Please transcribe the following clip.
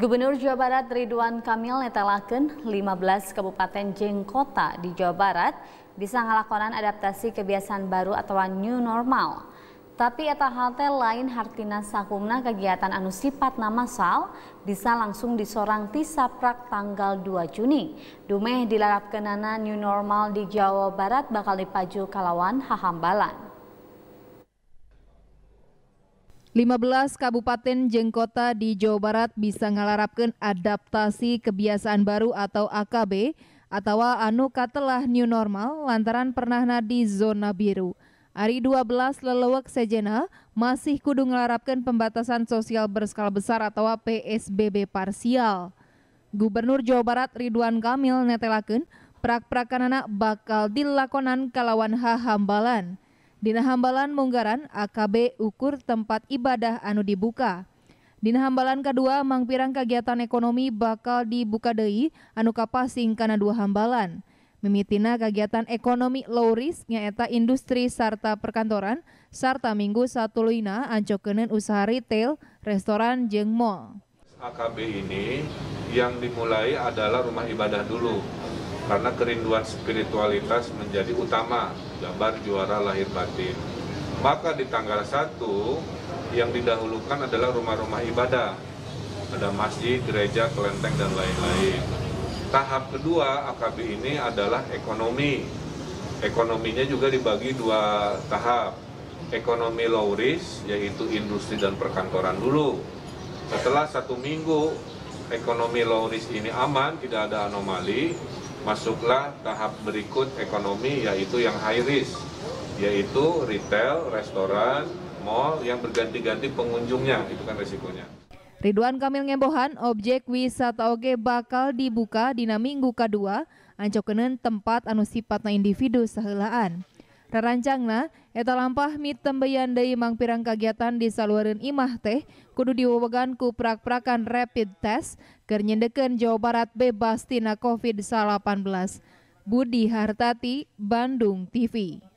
Gubernur Jawa Barat Ridwan Kamil netelaken 15 kabupaten jeng kota di Jawa Barat bisa ngelakonan adaptasi kebiasaan baru atau new normal. Tapi eta halte lain hartina sakumna kegiatan anu nama sal bisa langsung disorang ti saprak tanggal 2 Juni. Dumeh dilarapkenana new normal di Jawa Barat bakal dipaju kalawan hahambalan. 15 kabupaten jeng di Jawa Barat bisa ngalarapkan adaptasi kebiasaan baru atau AKB atau anu katelah new normal lantaran pernah di zona biru. Hari 12 lelewek sejena masih kudu ngelarapkan pembatasan sosial berskala besar atau PSBB parsial. Gubernur Jawa Barat Ridwan Kamil netelakan prak-prakan anak bakal dilakonan kalawan hahambalan. Hambalan. Dina Hambalan Munggaran AKB ukur tempat ibadah anu dibuka. Dina Hambalan kedua mangpirang kegiatan ekonomi bakal dibuka deui anu kapasing kana dua hambalan. Mimitina kegiatan ekonomi low risk nyaeta industri sarta perkantoran sarta minggu satu luina ancokenen usaha retail, restoran jeng mall. AKB ini yang dimulai adalah rumah ibadah dulu karena kerinduan spiritualitas menjadi utama gambar juara lahir batin. Maka di tanggal 1 yang didahulukan adalah rumah-rumah ibadah, ada masjid, gereja, kelenteng, dan lain-lain. Tahap kedua AKB ini adalah ekonomi. Ekonominya juga dibagi dua tahap. Ekonomi low risk, yaitu industri dan perkantoran dulu. Setelah satu minggu ekonomi low risk ini aman, tidak ada anomali, masuklah tahap berikut ekonomi yaitu yang high risk yaitu retail, restoran, mall yang berganti-ganti pengunjungnya itu kan resikonya. Ridwan Kamil Ngembohan, objek wisata oge bakal dibuka dina minggu kedua, ancokenen tempat anu sifatna individu sahelaan. Rarancangna eta lampah mit tembeyan deui mangpirang kagiatan di Saluran imah teh kudu diwewegan ku prak-prakan rapid test keur Jawa Barat bebas tina COVID-19. Budi Hartati, Bandung TV.